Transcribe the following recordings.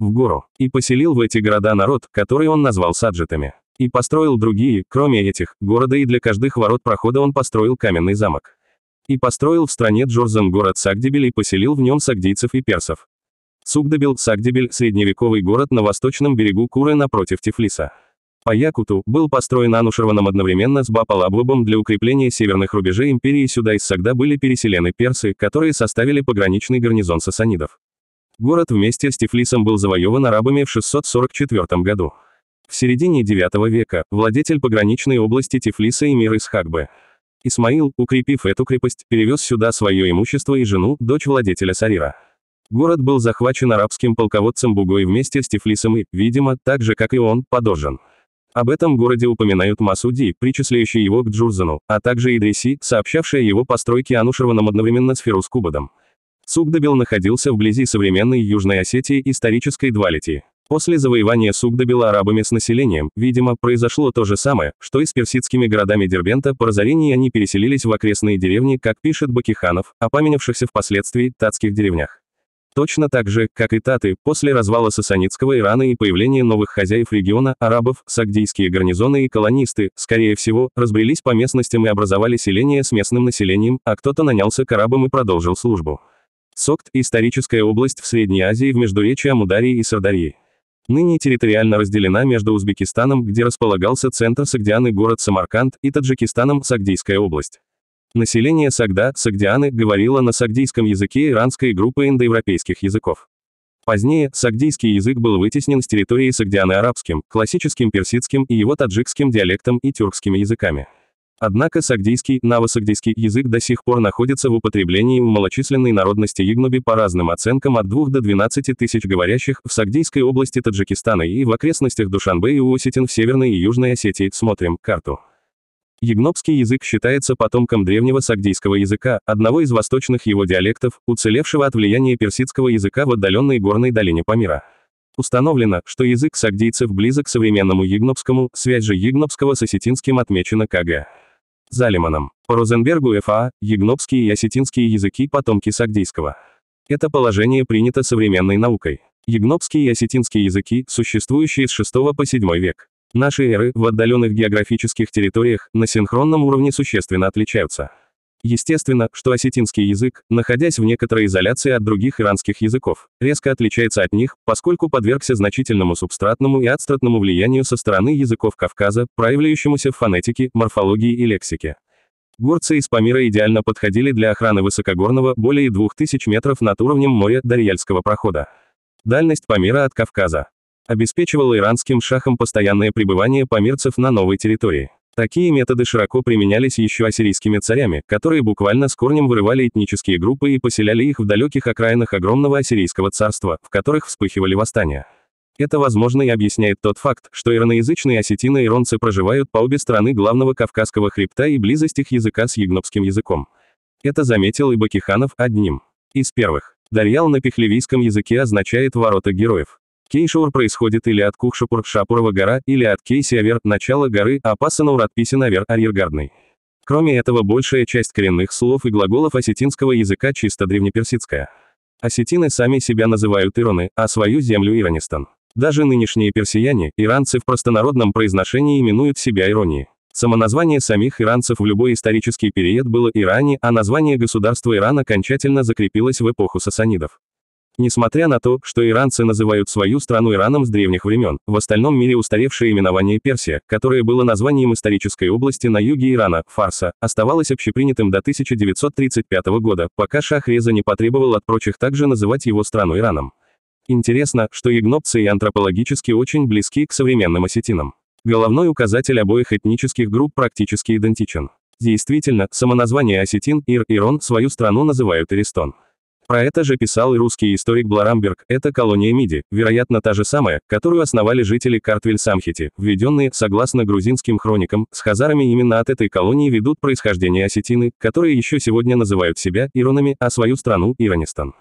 в гору, и поселил в эти города народ, который он назвал саджитами. И построил другие, кроме этих, города и для каждых ворот прохода он построил каменный замок. И построил в стране Джорзан город Сагдебель и поселил в нем сагдийцев и персов. Сугдебель, Сагдебель – средневековый город на восточном берегу Куры напротив Тифлиса. По Якуту был построен Анушерваном одновременно с Бапалаблубом для укрепления северных рубежей империи. Сюда из Сагда были переселены персы, которые составили пограничный гарнизон сасанидов. Город вместе с Тифлисом был завоеван арабами в 644 году. В середине IX века, владетель пограничной области Тифлиса и мир Исхакбе. Исмаил, укрепив эту крепость, перевез сюда свое имущество и жену, дочь владетеля Сарира. Город был захвачен арабским полководцем Бугой вместе с Тифлисом и, видимо, так же, как и он, подожжен. Об этом городе упоминают Масуди, причисляющий его к Джурзану, а также Идриси, сообщавшая его постройки Анушерваном одновременно с Фирус Кубадом. Сугдабил находился вблизи современной Южной Осетии исторической дуалити. После завоевания Сугдабила арабами с населением, видимо, произошло то же самое, что и с персидскими городами Дербента, по разорении они переселились в окрестные деревни, как пишет Бакиханов, о поменявшихся впоследствии татских деревнях. Точно так же, как и таты, после развала сасанитского Ирана и появления новых хозяев региона, арабов, сагдийские гарнизоны и колонисты, скорее всего, разбрелись по местностям и образовали селения с местным населением, а кто-то нанялся к арабам и продолжил службу. Сокт – историческая область в Средней Азии в междуречии Амударии и Сардарии. Ныне территориально разделена между Узбекистаном, где располагался центр Сагдианы город Самарканд, и Таджикистаном Сагдийская область. Население Сагда, Сагдианы, говорило на сагдийском языке иранской группы индоевропейских языков. Позднее, сагдийский язык был вытеснен с территории Сагдианы арабским, классическим персидским и его таджикским диалектом и тюркскими языками. Однако сагдийский, новосагдийский язык до сих пор находится в употреблении у малочисленной народности Игнуби по разным оценкам от 2 до 12 тысяч говорящих в Сагдийской области Таджикистана и в окрестностях Душанбе и Осетин в Северной и Южной Осетии. Смотрим карту. Ягнобский язык считается потомком древнего сагдийского языка, одного из восточных его диалектов, уцелевшего от влияния персидского языка в отдаленной горной долине Памира. Установлено, что язык сагдийцев близок к современному ягнобскому, связь же ягнобского с осетинским отмечена КГ. Залиманом. По Розенбергу ФА, Ягнобские и осетинские языки – потомки сагдийского. Это положение принято современной наукой. Ягнобские и осетинские языки, существующие с VI по VII век. Наши эры в отдаленных географических территориях на синхронном уровне существенно отличаются. Естественно, что осетинский язык, находясь в некоторой изоляции от других иранских языков, резко отличается от них, поскольку подвергся значительному субстратному и адстратному влиянию со стороны языков Кавказа, проявляющемуся в фонетике, морфологии и лексике. Горцы из Памира идеально подходили для охраны высокогорного, более 2000 метров над уровнем моря Дарьяльского прохода. Дальность Памира от Кавказа обеспечивала иранским шахам постоянное пребывание памирцев на новой территории. Такие методы широко применялись еще ассирийскими царями, которые буквально с корнем вырывали этнические группы и поселяли их в далеких окраинах огромного ассирийского царства, в которых вспыхивали восстания. Это, возможно, и объясняет тот факт, что ираноязычные осетины и иронцы проживают по обе стороны главного кавказского хребта и близость их языка с ягнобским языком. Это заметил и Бакиханов одним из первых. Дарьял на пехлевийском языке означает «ворота героев». Кейшор происходит или от Кукшапур, Шапурова гора, или от Кейсиавер, начало горы, а Пассанаур от Писинавер, арьергардный. Кроме этого, большая часть коренных слов и глаголов осетинского языка чисто древнеперсидская. Осетины сами себя называют ироны, а свою землю Иранистан. Даже нынешние персияне, иранцы в простонародном произношении именуют себя иронией. Самоназвание самих иранцев в любой исторический период было Иране, а название государства Иран окончательно закрепилось в эпоху сасанидов. Несмотря на то, что иранцы называют свою страну Ираном с древних времен, в остальном мире устаревшее именование Персия, которое было названием исторической области на юге Ирана, Фарса, оставалось общепринятым до 1935 года, пока шах Реза не потребовал от прочих также называть его страну Ираном. Интересно, что ягнобцы и антропологически очень близки к современным осетинам. Головной указатель обоих этнических групп практически идентичен. Действительно, самоназвание осетин, Ир, Ирон, свою страну называют Эристон. Про а это же писал и русский историк Бларамберг, это колония Миди, вероятно та же самая, которую основали жители Картвель-Самхити, введенные, согласно грузинским хроникам, с хазарами именно от этой колонии ведут происхождение осетины, которые еще сегодня называют себя иронами, а свою страну – Иранистан.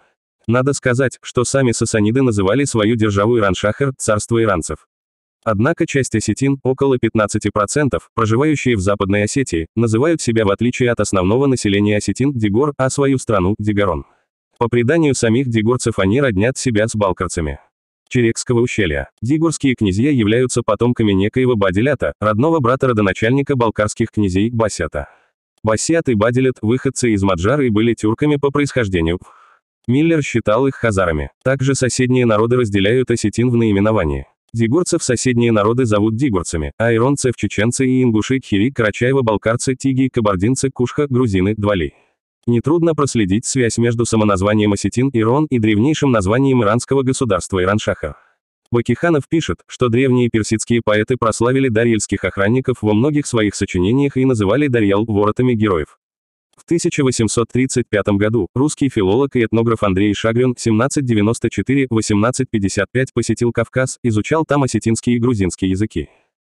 Надо сказать, что сами сасаниды называли свою державу Ираншахер, царство иранцев. Однако часть осетин, около 15%, проживающие в Западной Осетии, называют себя в отличие от основного населения осетин Дигор, а свою страну – Дигорон. По преданию самих дигорцев они роднят себя с балкарцами. Черекского ущелья. дигорские князья являются потомками некоего Бадилята, родного брата родоначальника балкарских князей Басята. Басят и Бадилет, выходцы из Маджары, были тюрками по происхождению. Миллер считал их хазарами. Также соседние народы разделяют осетин в наименовании. Дигурцев соседние народы зовут дигурцами, а иронцев чеченцы и ингуши, хири, карачаево, балкарцы, тиги, кабардинцы, кушха, грузины, двали. Нетрудно проследить связь между самоназванием осетин Ирон и древнейшим названием иранского государства Ираншаха. Бакиханов пишет, что древние персидские поэты прославили дарьельских охранников во многих своих сочинениях и называли Дарьял воротами героев. В 1835 году русский филолог и этнограф Андрей Шагрин 1794-1855 посетил Кавказ, изучал там осетинские и грузинские языки.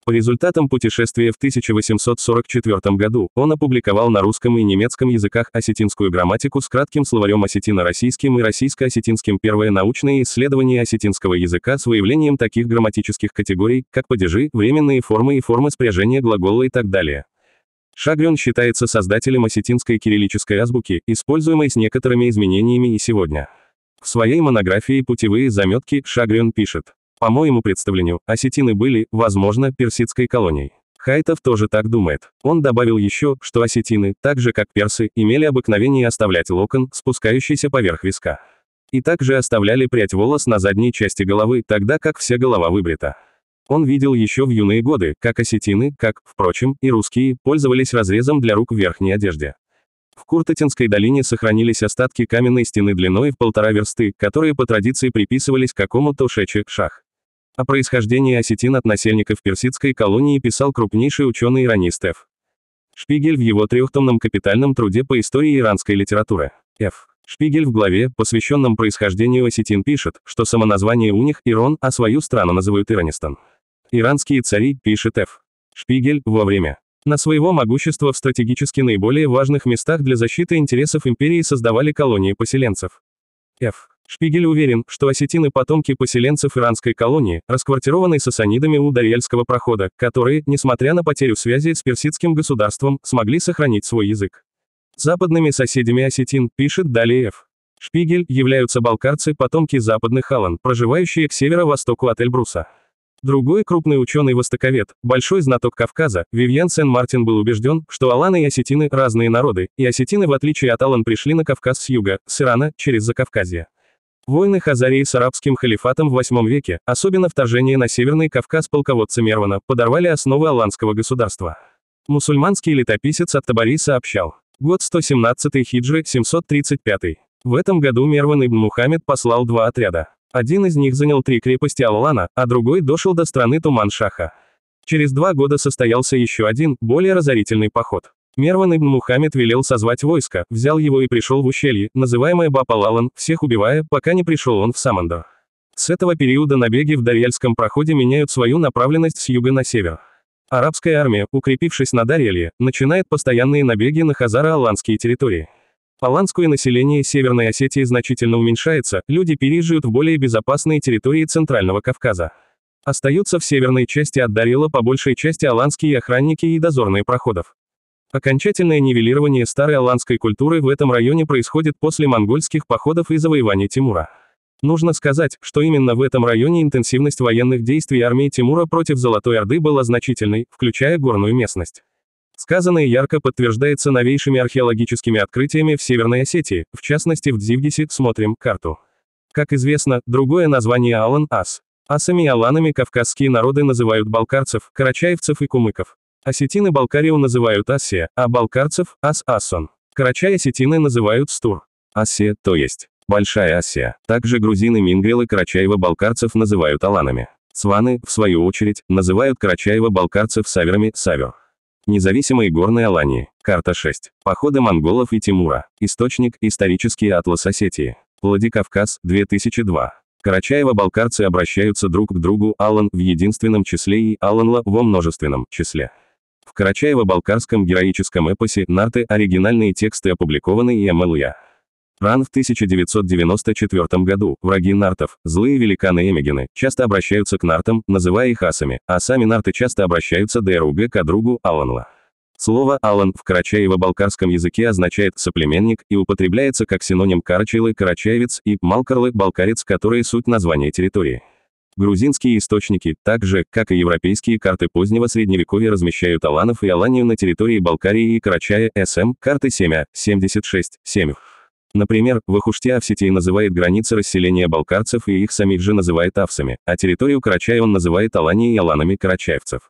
По результатам путешествия в 1844 году он опубликовал на русском и немецком языках осетинскую грамматику с кратким словарем осетино-российским и российско-осетинским первое научное исследование осетинского языка с выявлением таких грамматических категорий, как падежи, временные формы и формы спряжения глагола и так далее. Шагрен считается создателем осетинской кириллической азбуки, используемой с некоторыми изменениями и сегодня. В своей монографии «Путевые заметки» Шагрен пишет. По моему представлению, осетины были, возможно, персидской колонией. Хайтов тоже так думает. Он добавил еще, что осетины, так же как персы, имели обыкновение оставлять локон, спускающийся поверх виска. И также оставляли прядь волос на задней части головы, тогда как вся голова выбрита. Он видел еще в юные годы, как осетины, как, впрочем, и русские, пользовались разрезом для рук в верхней одежде. В Куртатинской долине сохранились остатки каменной стены длиной в полтора версты, которые по традиции приписывались какому-то шече шах. О происхождении осетин от насельников персидской колонии писал крупнейший ученый иранист Ф. Шпигель в его трехтомном капитальном труде по истории иранской литературы. Ф. Шпигель в главе, посвященном происхождению осетин, пишет, что самоназвание у них – Ирон, а свою страну называют Иранистан. Иранские цари, пишет Ф. Шпигель, во время на своего могущества в стратегически наиболее важных местах для защиты интересов империи создавали колонии поселенцев. Ф. Шпигель уверен, что осетины – потомки поселенцев иранской колонии, расквартированной сасанидами у Дарьельского прохода, которые, несмотря на потерю связи с персидским государством, смогли сохранить свой язык. Западными соседями осетин, пишет Далеев. Шпигель являются балкарцы, потомки западных алан, проживающие к северо-востоку от Эльбруса. Другой крупный ученый-востоковед, большой знаток Кавказа, Вивьен Сен-Мартин был убежден, что аланы и осетины – разные народы, и осетины, в отличие от алан, пришли на Кавказ с юга, с Ирана, через Закавказье. Войны Хазарии с арабским халифатом в VIII веке, особенно вторжение на Северный Кавказ полководца Мервана, подорвали основы аланского государства. Мусульманский летописец от Табари сообщал. Год 117 хиджи, 735. В этом году Мерван ибн Мухаммед послал два отряда. Один из них занял три крепости Аллана, а другой дошел до страны Туман-Шаха. Через два года состоялся еще один, более разорительный поход. Мерван ибн Мухаммед велел созвать войско, взял его и пришел в ущелье, называемое Бапалалан, всех убивая, пока не пришел он в Самандо. С этого периода набеги в Дарьяльском проходе меняют свою направленность с юга на север. Арабская армия, укрепившись на Дарьяле, начинает постоянные набеги на хазаро-аланские территории. Аланское население Северной Осетии значительно уменьшается, люди переезжают в более безопасные территории Центрального Кавказа. Остаются в северной части от Дарила по большей части аланские охранники и дозорные проходов. Окончательное нивелирование старой аланской культуры в этом районе происходит после монгольских походов и завоеваний Тимура. Нужно сказать, что именно в этом районе интенсивность военных действий армии Тимура против Золотой Орды была значительной, включая горную местность. Сказанное ярко подтверждается новейшими археологическими открытиями в Северной Осетии, в частности в Дзивдисе, смотрим карту. Как известно, другое название Алан – Ас. Асами и Аланами кавказские народы называют балкарцев, карачаевцев и кумыков. Осетины Балкарию называют Ассе, а балкарцев – асон Карачай осетины называют Стур. Ассе, то есть Большая Асия. Также грузины Мингрелы Карачаева-Балкарцев называют аланами. Сваны, в свою очередь, называют Карачаева-Балкарцев саверами, савер. Независимые горные Алании. Карта 6. Походы монголов и Тимура. Источник – исторический атлас Осетии. Владикавказ, 2002. Карачаева-балкарцы обращаются друг к другу Алан в единственном числе и Аланла во множественном числе. В Карачаево-Балкарском героическом эпосе «Нарты» оригинальные тексты опубликованы и МЛЯ. Ран в 1994 году, враги нартов, злые великаны Эмигены, часто обращаются к нартам, называя их асами, а сами нарты часто обращаются ДРУГ к другу Аланла. Слово «алан» в карачаево-балкарском языке означает «соплеменник» и употребляется как синоним карачилы – карачаевец и «малкарлы» – балкарец, которые суть названия территории. Грузинские источники, так же, как и европейские карты позднего средневековья размещают Аланов и Аланию на территории Балкарии и Карачая, СМ, карты 7А, 76, 7. Например, Вахушти Авсетий называет границы расселения балкарцев и их самих же называет авсами, а территорию Карачая он называет Аланией и Аланами карачаевцев.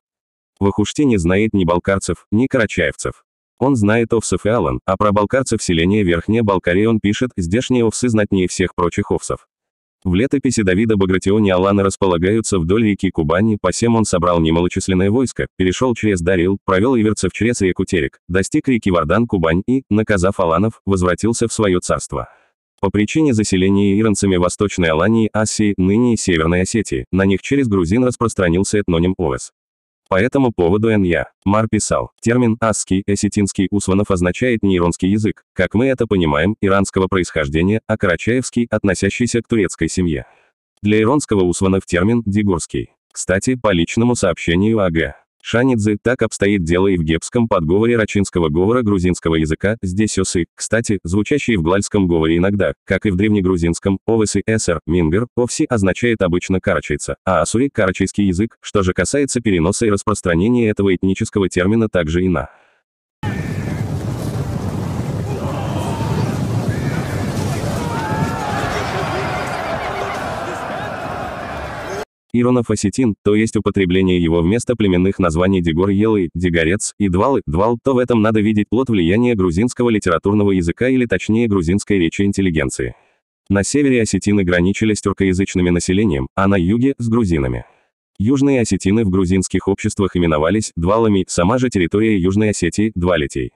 Вахушти не знает ни балкарцев, ни карачаевцев. Он знает овсов и алан, а про балкарцев селения Верхняя Балкария он пишет, здешние овсы знатнее всех прочих овсов. В летописи Давида Багратион аланы располагаются вдоль реки Кубани, по сем он собрал немалочисленное войско, перешел через Дарил, провел иверцев через реку Терек, достиг реки Вардан Кубань и, наказав Аланов, возвратился в свое царство. По причине заселения иранцами Восточной Алании, Асии, ныне Северной Осетии, на них через грузин распространился этноним Овес. По этому поводу Н.Я. Мар писал, термин «асский» осетинский усванов означает нейронский язык, как мы это понимаем, иранского происхождения, а карачаевский, относящийся к турецкой семье. Для иронского усванов термин «дигурский». Кстати, по личному сообщению АГ. Шанидзе, так обстоит дело и в гепском подговоре рачинского говора грузинского языка, здесь осы, кстати, звучащие в глальском говоре иногда, как и в древнегрузинском, овысы эсер, мингер, овси означает обычно карачайца, а асури – карачайский язык, что же касается переноса и распространения этого этнического термина также и на иронофосетин, то есть употребление его вместо племенных названий дигор елы, дигорец и двалы, двал, то в этом надо видеть плод влияния грузинского литературного языка или точнее грузинской речи интеллигенции. На севере осетины граничили с тюркоязычным населением, а на юге – с грузинами. Южные осетины в грузинских обществах именовались двалами, сама же территория Южной Осетии – двалитей.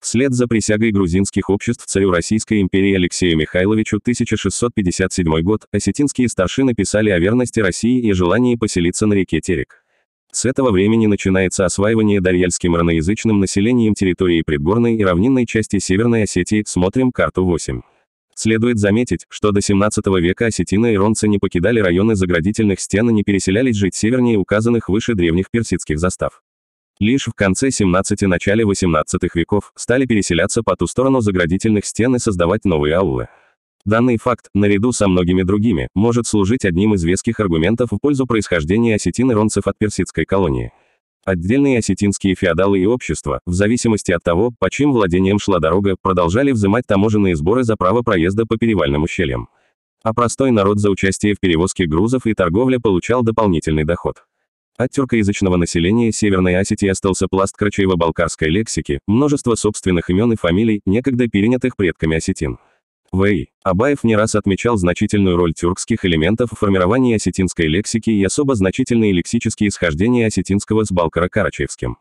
Вслед за присягой грузинских обществ царю Российской империи Алексею Михайловичу 1657 год осетинские старшины писали о верности России и желании поселиться на реке Терек. С этого времени начинается осваивание дарьяльским раноязычным населением территории предгорной и равнинной части Северной Осетии, смотрим карту 8. Следует заметить, что до 17 века осетины и ронцы не покидали районы заградительных стен и не переселялись жить севернее указанных выше древних персидских застав лишь в конце 17-начале 18 веков стали переселяться по ту сторону заградительных стен и создавать новые аулы. Данный факт, наряду со многими другими, может служить одним из веских аргументов в пользу происхождения осетин и ронцев от персидской колонии. Отдельные осетинские феодалы и общества, в зависимости от того, по чьим владениям шла дорога, продолжали взимать таможенные сборы за право проезда по перевальным ущельям. А простой народ за участие в перевозке грузов и торговле получал дополнительный доход. От тюркоязычного населения Северной Осетии остался пласт карачаево-балкарской лексики, множество собственных имен и фамилий, некогда перенятых предками осетин. В.И. Абаев не раз отмечал значительную роль тюркских элементов в формировании осетинской лексики и особо значительные лексические исхождения осетинского с балкаро-карачаевским.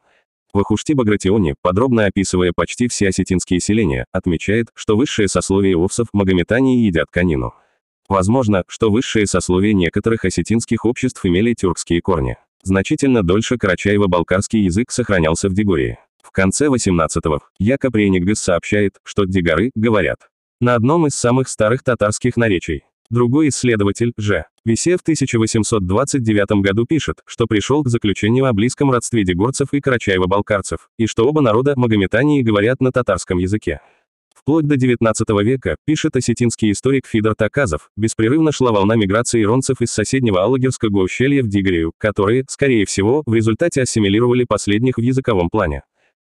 В Ахушти Багратионе, подробно описывая почти все осетинские селения, отмечает, что высшее сословие овцев, магометане едят конину. Возможно, что высшее сословие некоторых осетинских обществ имели тюркские корни. Значительно дольше карачаево-балкарский язык сохранялся в Дегории. В конце 18-го Якоб Рейнингес сообщает, что дигары говорят на одном из самых старых татарских наречий. Другой исследователь, Ж. Весе в 1829 году пишет, что пришел к заключению о близком родстве дегорцев и карачаево-балкарцев, и что оба народа, магометане, говорят на татарском языке. Вплоть до XIX века, пишет осетинский историк Фидор Таказов, беспрерывно шла волна миграции иронцев из соседнего Алагерского ущелья в Дигрею, которые, скорее всего, в результате ассимилировали последних в языковом плане.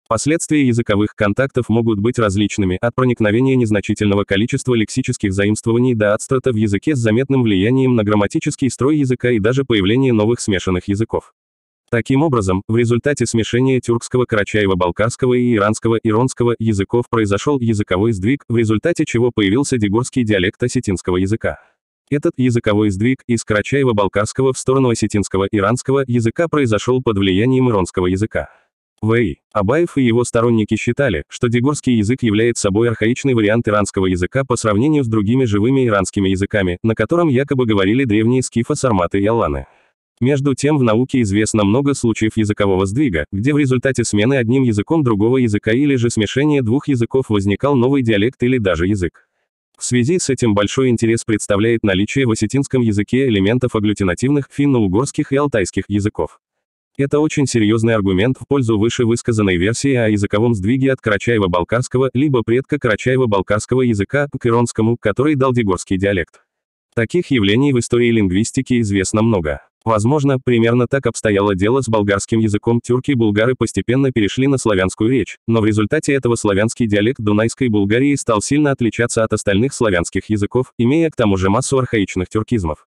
Последствия языковых контактов могут быть различными, от проникновения незначительного количества лексических заимствований до адстрата в языке с заметным влиянием на грамматический строй языка и даже появление новых смешанных языков. Таким образом, в результате смешения тюркского, карачаево-балкарского и иранского, иронского языков произошел языковой сдвиг, в результате чего появился дегорский диалект осетинского языка. Этот языковой сдвиг из карачаево-балкарского в сторону осетинского иранского языка произошел под влиянием иронского языка. В.И. Абаев и его сторонники считали, что дегорский язык является собой архаичный вариант иранского языка по сравнению с другими живыми иранскими языками, на котором якобы говорили древние скифы, сарматы и алланы. Между тем в науке известно много случаев языкового сдвига, где в результате смены одним языком другого языка или же смешения двух языков возникал новый диалект или даже язык. В связи с этим большой интерес представляет наличие в осетинском языке элементов агглютинативных, финно-угорских и алтайских языков. Это очень серьезный аргумент в пользу выше высказанной версии о языковом сдвиге от карачаево-балкарского, либо предка карачаево-балкарского языка, к иронскому, который дал дегорский диалект. Таких явлений в истории лингвистики известно много. Возможно, примерно так обстояло дело с болгарским языком. Тюрки и булгары постепенно перешли на славянскую речь, но в результате этого славянский диалект Дунайской Булгарии стал сильно отличаться от остальных славянских языков, имея к тому же массу архаичных тюркизмов.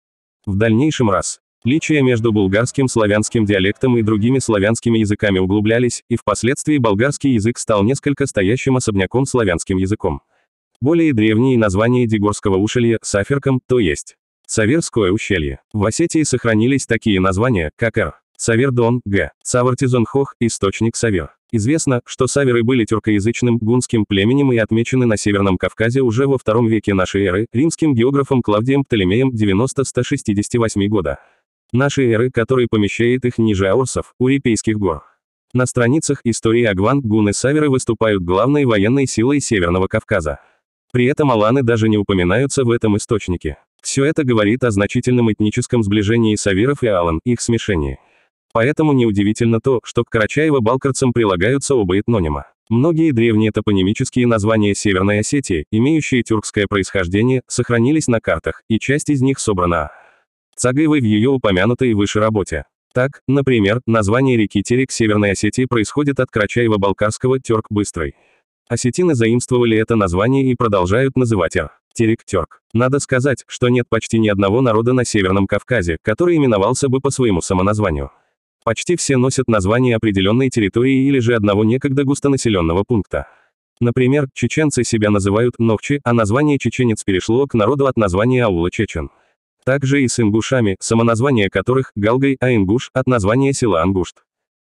В дальнейшем раз. Личия между булгарским славянским диалектом и другими славянскими языками углублялись, и впоследствии болгарский язык стал несколько стоящим особняком славянским языком. Более древние названия Дегорского ушелья – саферком, то есть Саверское ущелье. В Осетии сохранились такие названия, как Р. Савердон, Г. Савартизонхох, источник Савер. Известно, что саверы были тюркоязычным гунским племенем и отмечены на Северном Кавказе уже во втором веке нашей эры, римским географом Клавдием Птолемеем 90-168 года. Нашей эры, который помещает их ниже у Урипейских гор. На страницах истории Агван гуны-саверы выступают главной военной силой Северного Кавказа. При этом аланы даже не упоминаются в этом источнике. Все это говорит о значительном этническом сближении Савиров и Алан, их смешении. Поэтому неудивительно то, что к Карачаево-Балкарцам прилагаются оба этнонима. Многие древние топонимические названия Северной Осетии, имеющие тюркское происхождение, сохранились на картах, и часть из них собрана Цагаевой в ее упомянутой выше работе. Так, например, название реки Терек Северной Осетии происходит от Карачаева-Балкарского «Терк Быстрый». Осетины заимствовали это название и продолжают называть «Р». Терек-терк. Надо сказать, что нет почти ни одного народа на Северном Кавказе, который именовался бы по своему самоназванию. Почти все носят название определенной территории или же одного некогда густонаселенного пункта. Например, чеченцы себя называют «новчи», а название «чеченец» перешло к народу от названия аула чечен. Также и с ингушами, самоназвание которых «галгай», а ингуш – от названия села Ангушт.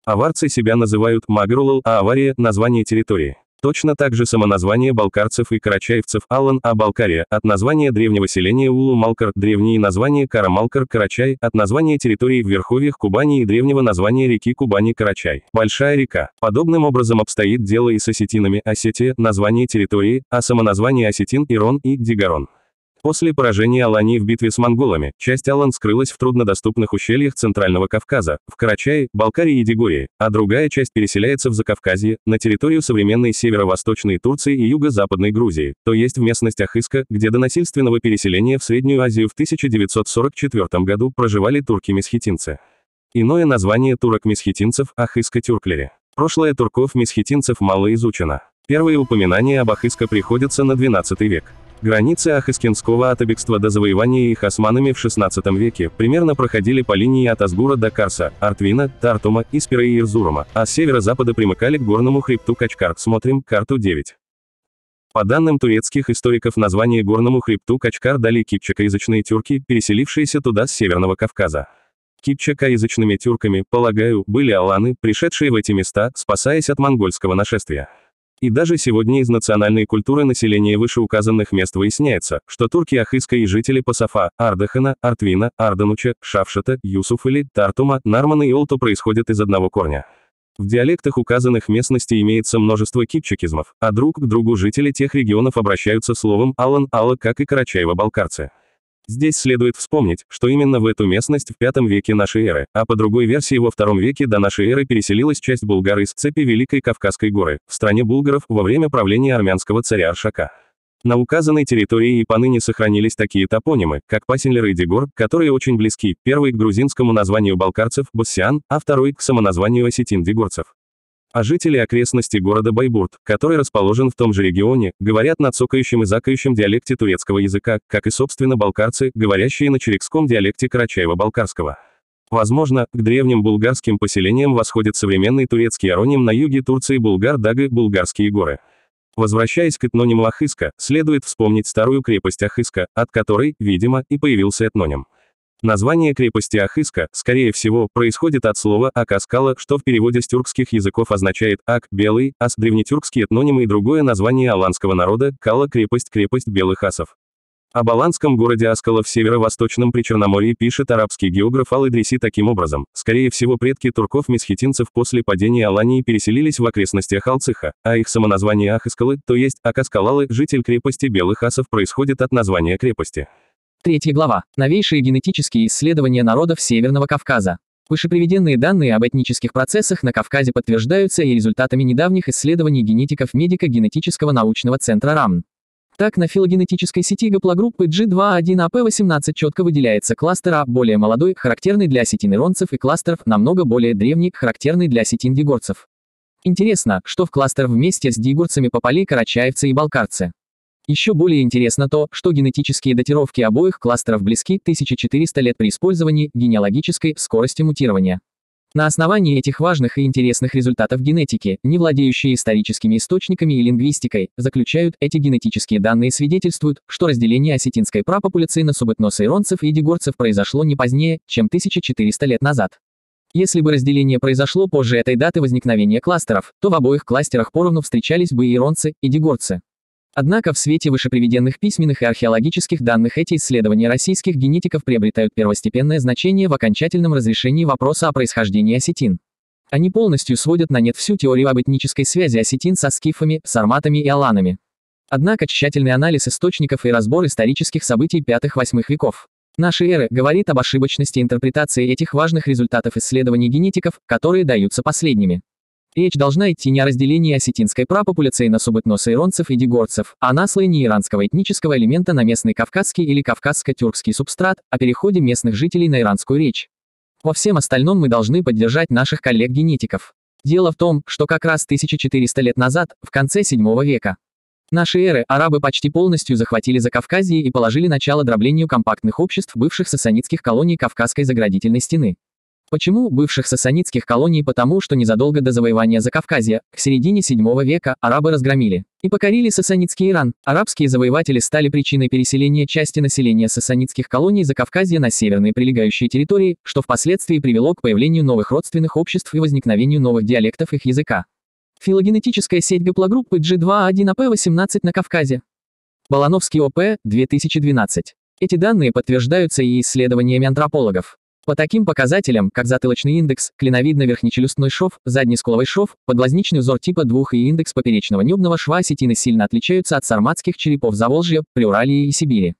Аварцы себя называют «магрулал», а авария – название территории. Точно так же самоназвание балкарцев и карачаевцев Аллан А. Балкария, от названия древнего селения Улу-Малкар, древние названия Карамалкар Карачай, от названия территории в верховьях Кубани и древнего названия реки Кубани Карачай. Большая река. Подобным образом обстоит дело и с осетинами Осетия, название территории, а самоназвание осетин Ирон и Дигарон. После поражения Алании в битве с монголами, часть Алан скрылась в труднодоступных ущельях Центрального Кавказа, в Карачае, Балкарии и Дегории, а другая часть переселяется в Закавказье, на территорию современной северо-восточной Турции и юго-западной Грузии, то есть в местностях Иска, где до насильственного переселения в Среднюю Азию в 1944 году проживали турки-месхетинцы. Иное название турок-месхетинцев ахыска Ахиска-Тюрклери. Прошлое турков-месхетинцев мало изучено. Первые упоминания об Ахыска приходятся на 12 век. Границы Ахаскинского от до завоевания их османами в XVI веке примерно проходили по линии от Азбура до Карса, Артвина, Тартума, Испера и Ирзурума, а с северо-запада примыкали к горному хребту Качкар. Смотрим карту 9. По данным турецких историков, название горному хребту Качкар дали кипчакоязычные тюрки, переселившиеся туда с Северного Кавказа. Кипчакоязычными тюрками, полагаю, были аланы, пришедшие в эти места, спасаясь от монгольского нашествия. И даже сегодня из национальной культуры населения вышеуказанных мест выясняется, что турки Ахыска и жители Пасафа, Ардахана, Артвина, Ардануча, Шавшата, Юсуфали, Тартума, Нармана и Олту происходят из одного корня. В диалектах указанных местностей имеется множество кипчакизмов, а друг к другу жители тех регионов обращаются словом «Алан», «Алла», как и карачаево-балкарцы. Здесь следует вспомнить, что именно в эту местность в V веке нашей эры, а по другой версии во II веке до нашей эры переселилась часть булгар из цепи Великой Кавказской горы, в стране булгаров, во время правления армянского царя Аршака. На указанной территории и поныне сохранились такие топонимы, как Пасенлер и Дегор, которые очень близки, первый к грузинскому названию балкарцев – боссиан, а второй – к самоназванию осетин-дегорцев. А жители окрестностей города Байбурт, который расположен в том же регионе, говорят на цокающем и закающем диалекте турецкого языка, как и, собственно, балкарцы, говорящие на черекском диалекте Карачаева-Балкарского. Возможно, к древним булгарским поселениям восходит современный турецкий ароним на юге Турции Булгар-Дагы, Булгарские горы. Возвращаясь к этнониму Ахыска, следует вспомнить старую крепость Ахыска, от которой, видимо, и появился этноним. Название крепости Ахыска, скорее всего, происходит от слова «акаскала», что в переводе с тюркских языков означает «ак» – «белый», «ас» – древнетюркские этнонимы и другое название аланского народа – «кала» – «крепость» – «крепость белых асов». О баланском городе Аскала в северо-восточном Причерноморье пишет арабский географ Ал-Идриси таким образом. Скорее всего, предки турков-месхетинцев после падения Алании переселились в окрестностях Алцыха, а их самоназвание Ахыскалы, то есть Акаскалалы, житель крепости Белых Асов, происходит от названия крепости. Третья глава. Новейшие генетические исследования народов Северного Кавказа. Вышеприведенные данные об этнических процессах на Кавказе подтверждаются и результатами недавних исследований генетиков медико-генетического научного центра РАМН. Так, на филогенетической сети гаплогруппы G21AP18 а четко выделяется кластер А, более молодой, характерный для сетинеронцев, и кластеров, намного более древний, характерный для сетиндигорцев. Интересно, что в кластер вместе с дигурцами попали карачаевцы и балкарцы. Еще более интересно то, что генетические датировки обоих кластеров близки 1400 лет при использовании генеалогической скорости мутирования. На основании этих важных и интересных результатов генетики, не владеющие историческими источниками и лингвистикой, заключают, эти генетические данные свидетельствуют, что разделение осетинской прапопуляции на субэтносы иронцев и дегорцев произошло не позднее, чем 1400 лет назад. Если бы разделение произошло позже этой даты возникновения кластеров, то в обоих кластерах поровну встречались бы иронцы и дегорцы. Однако в свете вышеприведенных письменных и археологических данных эти исследования российских генетиков приобретают первостепенное значение в окончательном разрешении вопроса о происхождении осетин. Они полностью сводят на нет всю теорию об этнической связи осетин со скифами, сарматами и аланами. Однако тщательный анализ источников и разбор исторических событий 5-8 веков нашей эры говорит об ошибочности интерпретации этих важных результатов исследований генетиков, которые даются последними. Речь должна идти не о разделении осетинской прапопуляции на субэтносы субэтносоиронцев и дегорцев, а на слоении иранского этнического элемента на местный кавказский или кавказско-тюркский субстрат, о переходе местных жителей на иранскую речь. Во всем остальном мы должны поддержать наших коллег-генетиков. Дело в том, что как раз 1400 лет назад, в конце 7 века, нашей эры, арабы почти полностью захватили Закавказье и положили начало дроблению компактных обществ бывших сасанитских колоний Кавказской заградительной стены. Почему бывших сасанидских колоний? Потому что незадолго до завоевания Закавказья, к середине VII века, арабы разгромили и покорили сасанидский Иран. Арабские завоеватели стали причиной переселения части населения сасанидских колоний Закавказья на северные прилегающие территории, что впоследствии привело к появлению новых родственных обществ и возникновению новых диалектов их языка. Филогенетическая сеть гаплогруппы G2A1AP18 а а на Кавказе. Балановский ОП, 2012. Эти данные подтверждаются и исследованиями антропологов. По таким показателям, как затылочный индекс, клиновидно-верхнечелюстной шов, задний скуловой шов, подлозничный узор типа 2 и индекс поперечного небного шва осетины сильно отличаются от сарматских черепов Заволжья, Приуралии и Сибири.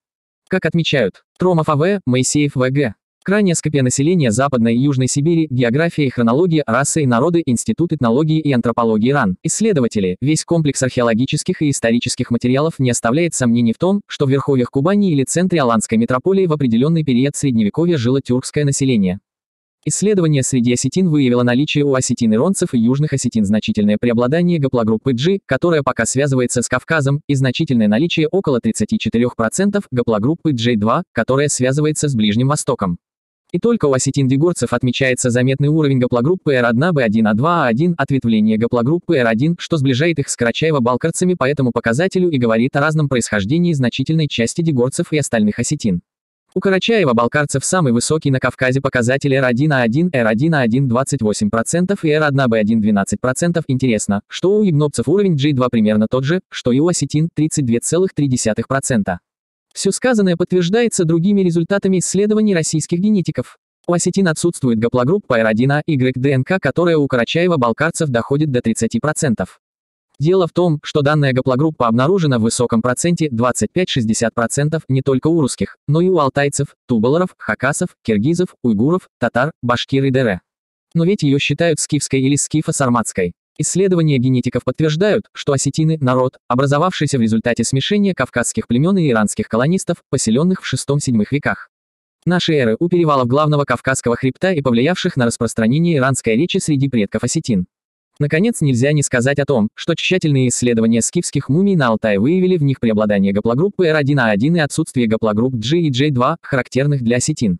Как отмечают Тромов А.В., Моисеев В.Г., Крайне скопе населения Западной и Южной Сибири, география и хронология, расы и народы, Институт этнологии и антропологии РАН. Исследователи, весь комплекс археологических и исторических материалов не оставляет сомнений в том, что в верховьях Кубани или центре Аланской метрополии в определенный период Средневековья жило тюркское население. Исследование среди осетин выявило наличие у осетин иронцев и южных осетин значительное преобладание гаплогруппы G, которая пока связывается с Кавказом, и значительное наличие около 34% гаплогруппы J2, которая связывается с Ближним Востоком. И только у осетин-дегорцев отмечается заметный уровень гаплогруппы R1B1A2A1, а а ответвление гаплогруппы R1, что сближает их с карачаево-балкарцами по этому показателю и говорит о разном происхождении значительной части дегорцев и остальных осетин. У карачаева-балкарцев самый высокий на Кавказе показатель R1A1, R1A1 28% и R1B1 12%. Интересно, что у ягнобцев уровень G2 примерно тот же, что и у осетин 32,3%. Все сказанное подтверждается другими результатами исследований российских генетиков. У осетин отсутствует гаплогруппа R1А Y-ДНК, которая у Карачаева-балкарцев доходит до 30%. Дело в том, что данная гаплогруппа обнаружена в высоком проценте 25-60% не только у русских, но и у алтайцев, тубаларов, хакасов, киргизов, уйгуров, татар, башкир и дере. Но ведь ее считают скифской или скифо-сарматской. Исследования генетиков подтверждают, что осетины – народ, образовавшийся в результате смешения кавказских племен и иранских колонистов, поселенных в VI-VII веках. Нашей эры у перевалов главного кавказского хребта и повлиявших на распространение иранской речи среди предков осетин. Наконец, нельзя не сказать о том, что тщательные исследования скифских мумий на Алтае выявили в них преобладание гаплогруппы R1A1 а и отсутствие гаплогрупп G и J2, характерных для осетин.